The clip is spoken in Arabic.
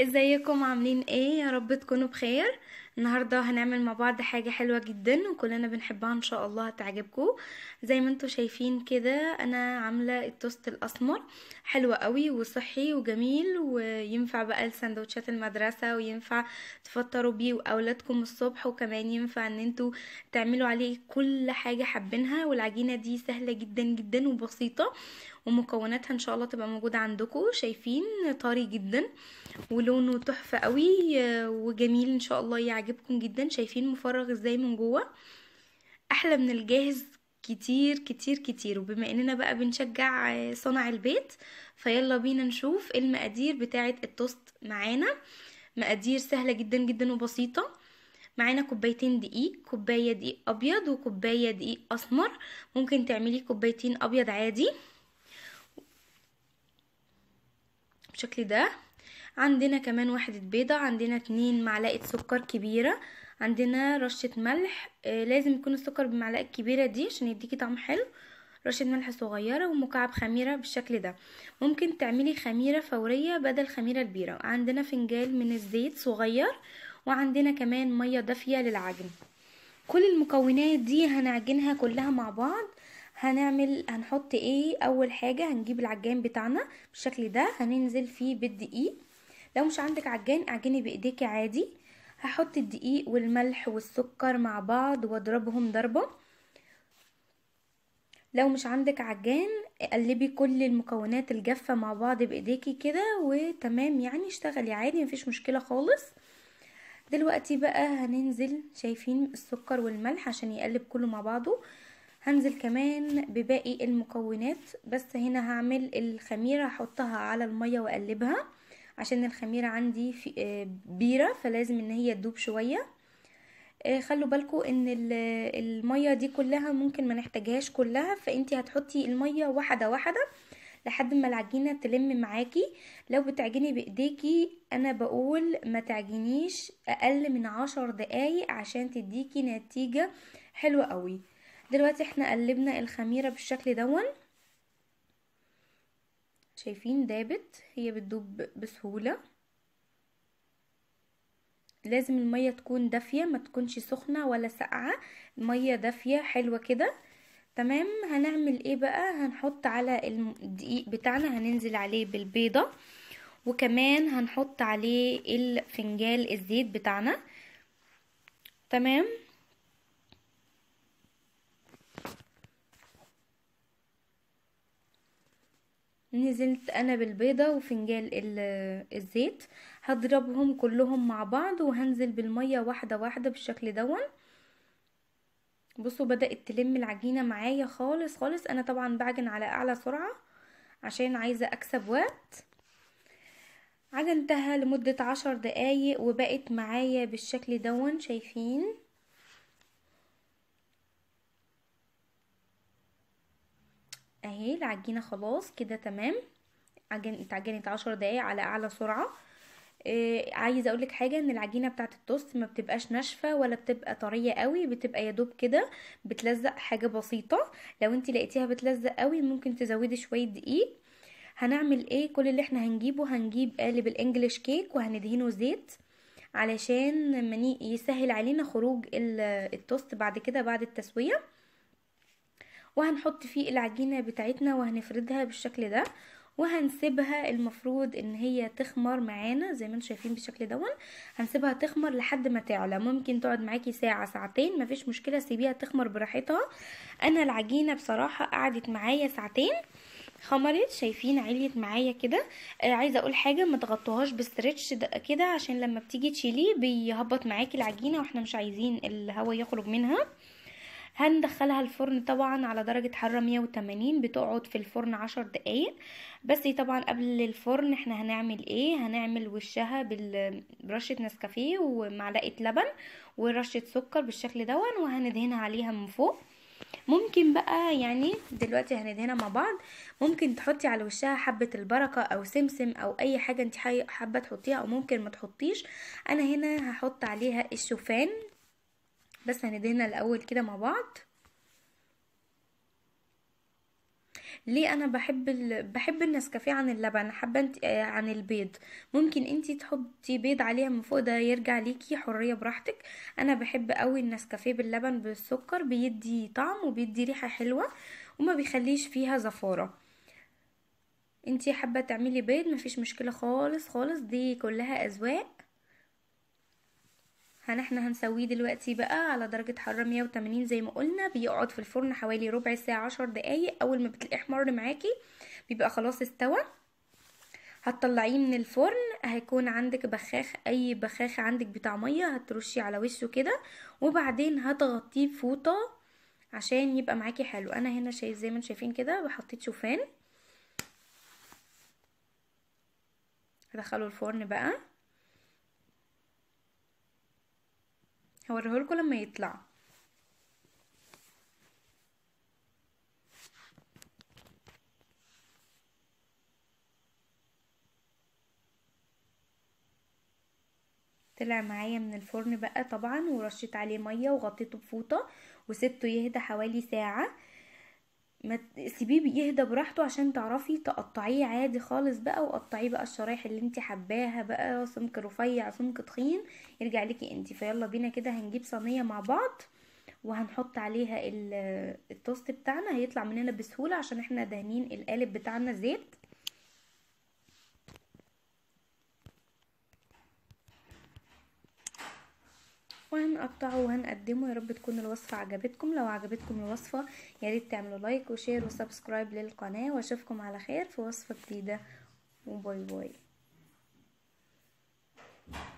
ازيكم عاملين ايه يا رب تكونوا بخير النهاردة هنعمل مع بعض حاجة حلوة جدا وكلنا بنحبها ان شاء الله هتعجبكم زي ما انتم شايفين كده انا عاملة التوست الاسمر حلوة قوي وصحي وجميل وينفع بقى لسندوتشات المدرسة وينفع تفطروا بيه واولادكم الصبح وكمان ينفع ان انتوا تعملوا عليه كل حاجة حابينها والعجينة دي سهلة جدا جدا وبسيطة ومكوناتها ان شاء الله تبقى موجودة عندكم شايفين طري جدا ولونه تحفة قوي وجميل ان شاء الله يعجبكم عجبكم جدا شايفين مفرغ ازاي من جوه احلى من الجاهز كتير كتير كتير وبما اننا بقى بنشجع صنع البيت فيلا بينا نشوف المقادير بتاعه التوست معانا مقادير سهله جدا جدا وبسيطه معانا كوبايتين دقيق كوبايه دقيق ابيض وكوبايه دقيق اسمر ممكن تعملي كوبايتين ابيض عادي بالشكل ده عندنا كمان وحدة بيضة عندنا اتنين معلقة سكر كبيرة عندنا رشة ملح آه، لازم يكون السكر بالمعلقة الكبيرة دي عشان يديكي طعم حلو رشة ملح صغيرة ومكعب خميرة بالشكل ده ممكن تعملي خميرة فورية بدل خميرة كبيرة عندنا فنجان من الزيت صغير وعندنا كمان مية دافية للعجن كل المكونات دي هنعجنها كلها مع بعض هنعمل هنحط ايه اول حاجة هنجيب العجان بتاعنا بالشكل ده هننزل فيه بالدقيق لو مش عندك عجان اعجني بايديكي عادي هحط الدقيق والملح والسكر مع بعض واضربهم ضربه لو مش عندك عجان قلبي كل المكونات الجافه مع بعض بايديكي كده وتمام يعني اشتغلي عادي مفيش مشكله خالص دلوقتي بقى هننزل شايفين السكر والملح عشان يقلب كله مع بعضه هنزل كمان بباقي المكونات بس هنا هعمل الخميره هحطها على الميه واقلبها عشان الخميرة عندي في آه، بيرة فلازم ان هي تدوب شوية آه، خلوا بالكو ان المية دي كلها ممكن ما نحتاجهاش كلها فانتي هتحطي المية واحدة واحدة لحد ما العجينة تلم معاكي لو بتعجني بايديكي انا بقول ما تعجنيش اقل من عشر دقايق عشان تديكي نتيجة حلوة قوي دلوقتي احنا قلبنا الخميرة بالشكل دون شايفين دابت هي بتدوب بسهولة لازم المية تكون دافية ما تكونش سخنة ولا ساقعة المية دافية حلوة كده تمام هنعمل ايه بقى هنحط على الدقيق بتاعنا هننزل عليه بالبيضة وكمان هنحط عليه الفنجال الزيت بتاعنا تمام نزلت انا بالبيضه وفنجان الزيت هضربهم كلهم مع بعض وهنزل بالميه واحده واحده بالشكل دون بصوا بدات تلم العجينه معايا خالص خالص انا طبعا بعجن على اعلى سرعه عشان عايزه اكسب وقت عجنتها لمده عشر دقايق وبقت معايا بالشكل دون شايفين اهي العجينة خلاص كده تمام اتعجنت عشر دقايق على اعلى سرعة إيه عايزه اقولك حاجه ان العجينه بتاعت التوست ما بتبقاش ناشفه ولا بتبقى طريه قوي بتبقى يدوب كده بتلزق حاجه بسيطه لو انت لقيتيها بتلزق قوي ممكن تزودي شويه دقيق هنعمل ايه كل اللي احنا هنجيبه هنجيب قالب الانجليش كيك وهندهنه زيت علشان يسهل علينا خروج التوست بعد كده بعد التسويه وهنحط فيه العجينة بتاعتنا وهنفردها بالشكل ده وهنسيبها المفروض ان هي تخمر معانا زي ما انتم شايفين بالشكل دون هنسيبها تخمر لحد ما تعلى ممكن تقعد معاكي ساعه ساعتين مفيش مشكله سيبيها تخمر براحتها انا العجينه بصراحه قعدت معايا ساعتين خمرت شايفين عليت معايا كده آه عايزه اقول حاجه ما تغطوهاش بالستريتش كده عشان لما بتيجي تشيليه بيهبط معاكي العجينه واحنا مش عايزين الهواء يخرج منها هندخلها الفرن طبعا على درجة حرارة 180 بتقعد في الفرن عشر دقايق بس إيه طبعا قبل الفرن احنا هنعمل ايه هنعمل وشها برشة نسكافيه ومعلقة لبن ورشة سكر بالشكل ده وهندهنها عليها من فوق ممكن بقى يعني دلوقتي هندهنها مع بعض ممكن تحطي على وشها حبة البركة او سمسم او اي حاجة انت حابة تحطيها او ممكن ما تحطيش انا هنا هحط عليها الشوفان بس هندهنها الاول كده مع بعض ليه انا بحب ال... بحب النسكافيه عن اللبن حابه انت... آه، عن البيض ممكن انت تحطي بيض عليها من فوق ده يرجع ليكي حريه براحتك انا بحب قوي النسكافيه باللبن بالسكر بيدي طعم وبيدي ريحه حلوه وما بيخليش فيها زفاره انت حابه تعملي بيض مفيش مشكله خالص خالص دي كلها اذواق هنحن هنسويه دلوقتي بقى على درجة حرارة 180 زي ما قلنا بيقعد في الفرن حوالي ربع ساعة عشر دقايق اول ما بتلاقيه احمر معاكي بيبقى خلاص استوى هتطلعيه من الفرن هيكون عندك بخاخ اي بخاخ عندك بتاع ميه هترشيه على وشه كده وبعدين هتغطيه بفوطه عشان يبقى معاكي حلو انا هنا شايف زي ما انتم شايفين كده وحطيت شوفان هدخله الفرن بقى هوريهولكوا لما يطلع طلع معايا من الفرن بقى طبعا ورشيت عليه ميه وغطيته بفوطه وسبته يهدى حوالي ساعه ما سيبيه يهدى براحته عشان تعرفي تقطعيه عادي خالص بقى وقطعيه بقى الشرايح اللي انت حباها بقى سمك رفيع سمك تخين يرجع ليكي انت فيلا بينا كده هنجيب صينيه مع بعض وهنحط عليها التوست بتاعنا هيطلع مننا بسهوله عشان احنا دهنين القالب بتاعنا زيت هنقطعه وهنقدمه يا رب تكون الوصفة عجبتكم لو عجبتكم الوصفة ياريت تعملوا لايك وشير وسبسكرايب للقناة واشوفكم على خير في وصفة جديدة وباي باي